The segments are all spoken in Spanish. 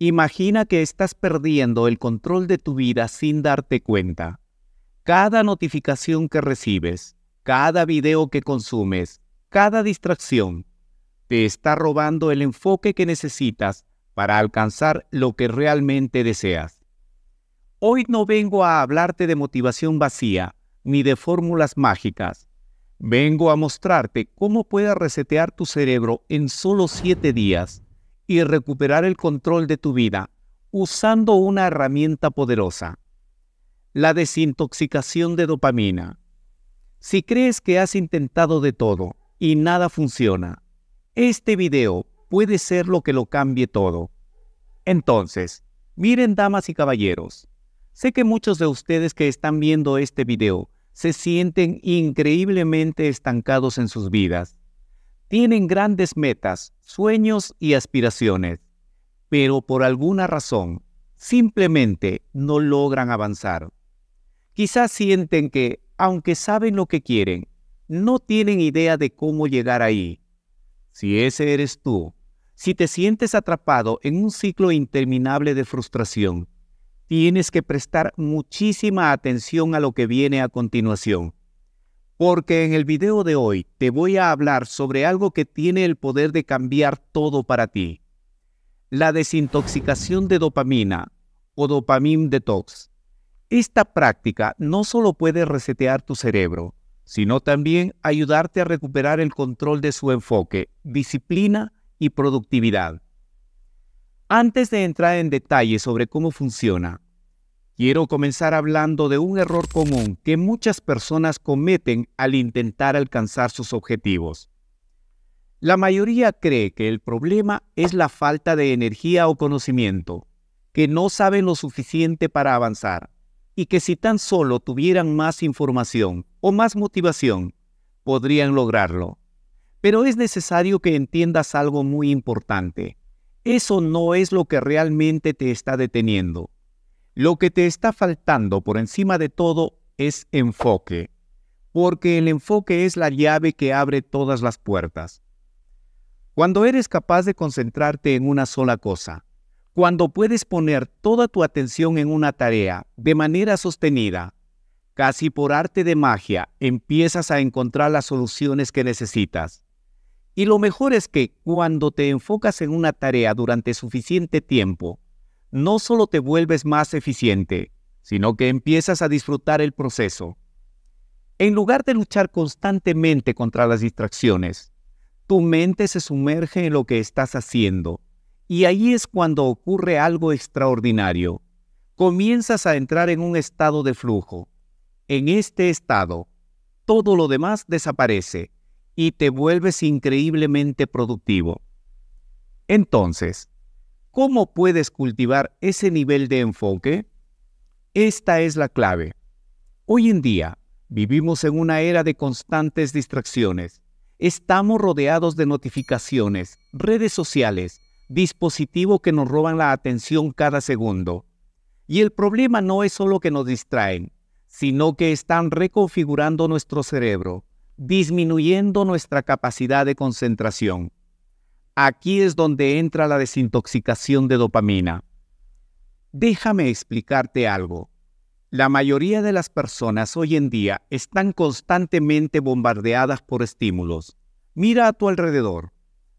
Imagina que estás perdiendo el control de tu vida sin darte cuenta. Cada notificación que recibes, cada video que consumes, cada distracción, te está robando el enfoque que necesitas para alcanzar lo que realmente deseas. Hoy no vengo a hablarte de motivación vacía ni de fórmulas mágicas. Vengo a mostrarte cómo puedes resetear tu cerebro en solo 7 días y recuperar el control de tu vida usando una herramienta poderosa, la desintoxicación de dopamina. Si crees que has intentado de todo y nada funciona, este video puede ser lo que lo cambie todo. Entonces, miren damas y caballeros, sé que muchos de ustedes que están viendo este video se sienten increíblemente estancados en sus vidas tienen grandes metas, sueños y aspiraciones, pero por alguna razón simplemente no logran avanzar. Quizás sienten que, aunque saben lo que quieren, no tienen idea de cómo llegar ahí. Si ese eres tú, si te sientes atrapado en un ciclo interminable de frustración, tienes que prestar muchísima atención a lo que viene a continuación porque en el video de hoy te voy a hablar sobre algo que tiene el poder de cambiar todo para ti. La desintoxicación de dopamina o dopamine detox. Esta práctica no solo puede resetear tu cerebro, sino también ayudarte a recuperar el control de su enfoque, disciplina y productividad. Antes de entrar en detalle sobre cómo funciona, Quiero comenzar hablando de un error común que muchas personas cometen al intentar alcanzar sus objetivos. La mayoría cree que el problema es la falta de energía o conocimiento, que no saben lo suficiente para avanzar y que si tan solo tuvieran más información o más motivación, podrían lograrlo. Pero es necesario que entiendas algo muy importante. Eso no es lo que realmente te está deteniendo. Lo que te está faltando por encima de todo es enfoque, porque el enfoque es la llave que abre todas las puertas. Cuando eres capaz de concentrarte en una sola cosa, cuando puedes poner toda tu atención en una tarea de manera sostenida, casi por arte de magia empiezas a encontrar las soluciones que necesitas. Y lo mejor es que cuando te enfocas en una tarea durante suficiente tiempo, no solo te vuelves más eficiente, sino que empiezas a disfrutar el proceso. En lugar de luchar constantemente contra las distracciones, tu mente se sumerge en lo que estás haciendo, y ahí es cuando ocurre algo extraordinario. Comienzas a entrar en un estado de flujo. En este estado, todo lo demás desaparece y te vuelves increíblemente productivo. Entonces, ¿Cómo puedes cultivar ese nivel de enfoque? Esta es la clave. Hoy en día vivimos en una era de constantes distracciones. Estamos rodeados de notificaciones, redes sociales, dispositivos que nos roban la atención cada segundo. Y el problema no es solo que nos distraen, sino que están reconfigurando nuestro cerebro, disminuyendo nuestra capacidad de concentración. Aquí es donde entra la desintoxicación de dopamina. Déjame explicarte algo. La mayoría de las personas hoy en día están constantemente bombardeadas por estímulos. Mira a tu alrededor.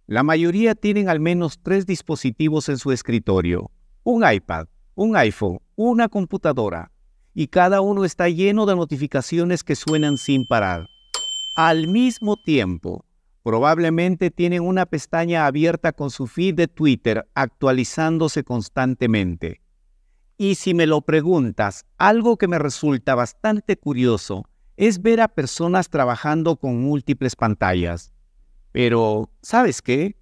La mayoría tienen al menos tres dispositivos en su escritorio. Un iPad, un iPhone, una computadora. Y cada uno está lleno de notificaciones que suenan sin parar. Al mismo tiempo, Probablemente tienen una pestaña abierta con su feed de Twitter actualizándose constantemente. Y si me lo preguntas, algo que me resulta bastante curioso es ver a personas trabajando con múltiples pantallas. Pero, ¿sabes qué?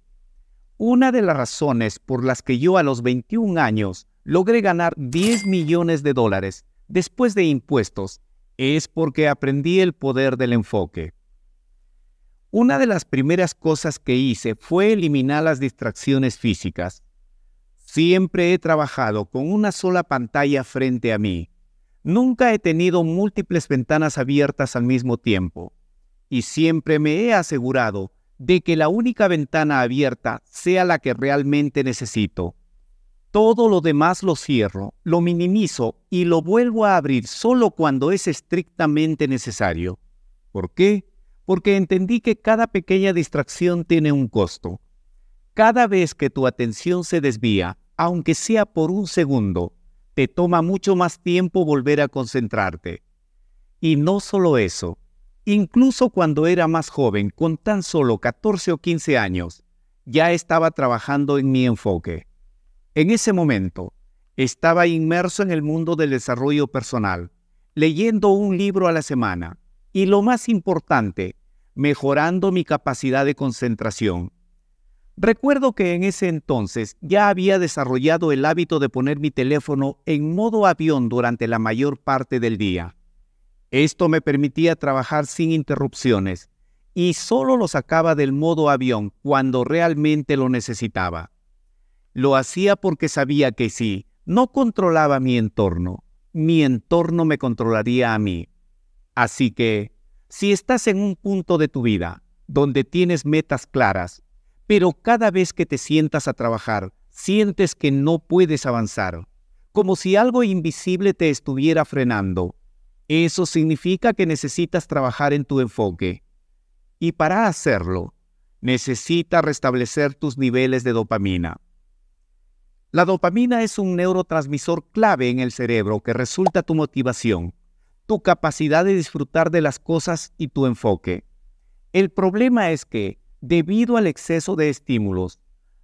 Una de las razones por las que yo a los 21 años logré ganar 10 millones de dólares después de impuestos es porque aprendí el poder del enfoque. Una de las primeras cosas que hice fue eliminar las distracciones físicas. Siempre he trabajado con una sola pantalla frente a mí. Nunca he tenido múltiples ventanas abiertas al mismo tiempo. Y siempre me he asegurado de que la única ventana abierta sea la que realmente necesito. Todo lo demás lo cierro, lo minimizo y lo vuelvo a abrir solo cuando es estrictamente necesario. ¿Por qué? porque entendí que cada pequeña distracción tiene un costo. Cada vez que tu atención se desvía, aunque sea por un segundo, te toma mucho más tiempo volver a concentrarte. Y no solo eso, incluso cuando era más joven, con tan solo 14 o 15 años, ya estaba trabajando en mi enfoque. En ese momento, estaba inmerso en el mundo del desarrollo personal, leyendo un libro a la semana, y lo más importante, mejorando mi capacidad de concentración. Recuerdo que en ese entonces ya había desarrollado el hábito de poner mi teléfono en modo avión durante la mayor parte del día. Esto me permitía trabajar sin interrupciones y solo lo sacaba del modo avión cuando realmente lo necesitaba. Lo hacía porque sabía que si no controlaba mi entorno, mi entorno me controlaría a mí. Así que si estás en un punto de tu vida donde tienes metas claras, pero cada vez que te sientas a trabajar, sientes que no puedes avanzar, como si algo invisible te estuviera frenando, eso significa que necesitas trabajar en tu enfoque. Y para hacerlo, necesitas restablecer tus niveles de dopamina. La dopamina es un neurotransmisor clave en el cerebro que resulta tu motivación, tu capacidad de disfrutar de las cosas y tu enfoque. El problema es que, debido al exceso de estímulos,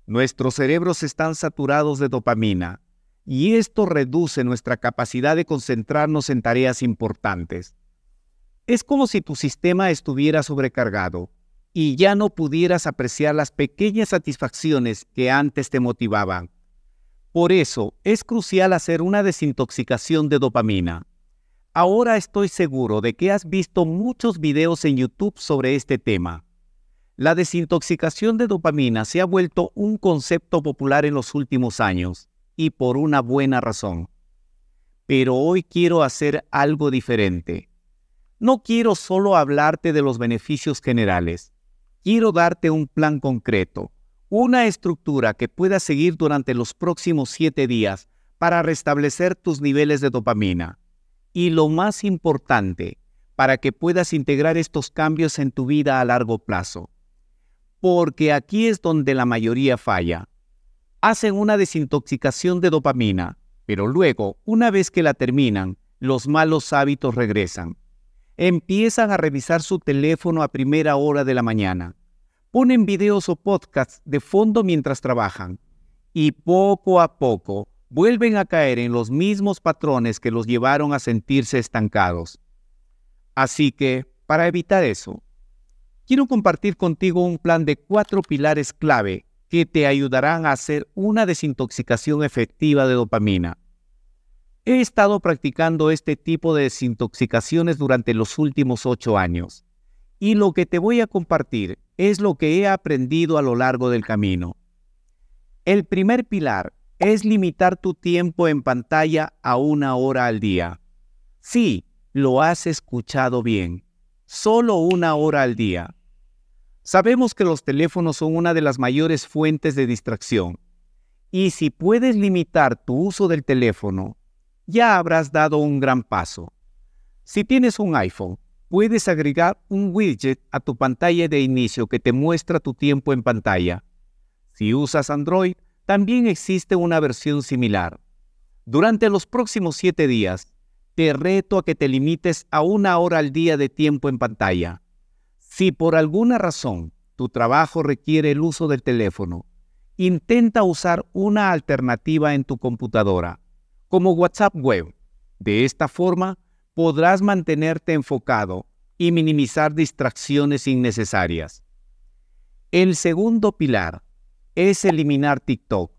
nuestros cerebros están saturados de dopamina y esto reduce nuestra capacidad de concentrarnos en tareas importantes. Es como si tu sistema estuviera sobrecargado y ya no pudieras apreciar las pequeñas satisfacciones que antes te motivaban. Por eso es crucial hacer una desintoxicación de dopamina. Ahora estoy seguro de que has visto muchos videos en YouTube sobre este tema. La desintoxicación de dopamina se ha vuelto un concepto popular en los últimos años, y por una buena razón. Pero hoy quiero hacer algo diferente. No quiero solo hablarte de los beneficios generales. Quiero darte un plan concreto, una estructura que puedas seguir durante los próximos siete días para restablecer tus niveles de dopamina y lo más importante, para que puedas integrar estos cambios en tu vida a largo plazo. Porque aquí es donde la mayoría falla. Hacen una desintoxicación de dopamina, pero luego, una vez que la terminan, los malos hábitos regresan. Empiezan a revisar su teléfono a primera hora de la mañana. Ponen videos o podcasts de fondo mientras trabajan. Y poco a poco vuelven a caer en los mismos patrones que los llevaron a sentirse estancados. Así que, para evitar eso, quiero compartir contigo un plan de cuatro pilares clave que te ayudarán a hacer una desintoxicación efectiva de dopamina. He estado practicando este tipo de desintoxicaciones durante los últimos ocho años y lo que te voy a compartir es lo que he aprendido a lo largo del camino. El primer pilar es limitar tu tiempo en pantalla a una hora al día. Sí, lo has escuchado bien. Solo una hora al día. Sabemos que los teléfonos son una de las mayores fuentes de distracción. Y si puedes limitar tu uso del teléfono, ya habrás dado un gran paso. Si tienes un iPhone, puedes agregar un widget a tu pantalla de inicio que te muestra tu tiempo en pantalla. Si usas Android, también existe una versión similar. Durante los próximos siete días, te reto a que te limites a una hora al día de tiempo en pantalla. Si por alguna razón tu trabajo requiere el uso del teléfono, intenta usar una alternativa en tu computadora, como WhatsApp Web. De esta forma, podrás mantenerte enfocado y minimizar distracciones innecesarias. El segundo pilar es eliminar TikTok.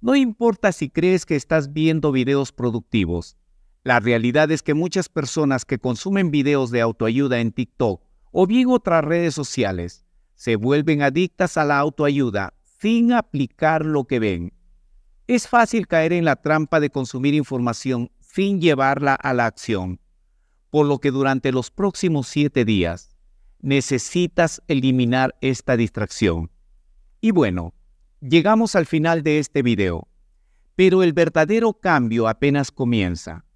No importa si crees que estás viendo videos productivos. La realidad es que muchas personas que consumen videos de autoayuda en TikTok o bien otras redes sociales se vuelven adictas a la autoayuda sin aplicar lo que ven. Es fácil caer en la trampa de consumir información sin llevarla a la acción, por lo que durante los próximos siete días necesitas eliminar esta distracción. Y bueno, Llegamos al final de este video, pero el verdadero cambio apenas comienza.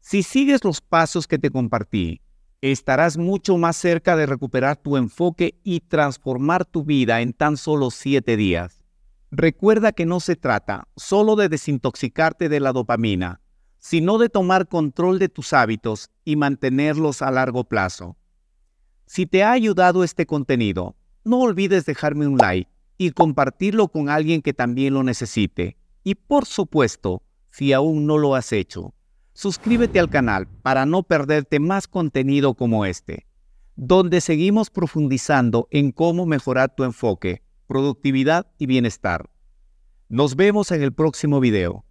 Si sigues los pasos que te compartí, estarás mucho más cerca de recuperar tu enfoque y transformar tu vida en tan solo 7 días. Recuerda que no se trata solo de desintoxicarte de la dopamina, sino de tomar control de tus hábitos y mantenerlos a largo plazo. Si te ha ayudado este contenido, no olvides dejarme un like y compartirlo con alguien que también lo necesite. Y por supuesto, si aún no lo has hecho, suscríbete al canal para no perderte más contenido como este, donde seguimos profundizando en cómo mejorar tu enfoque, productividad y bienestar. Nos vemos en el próximo video.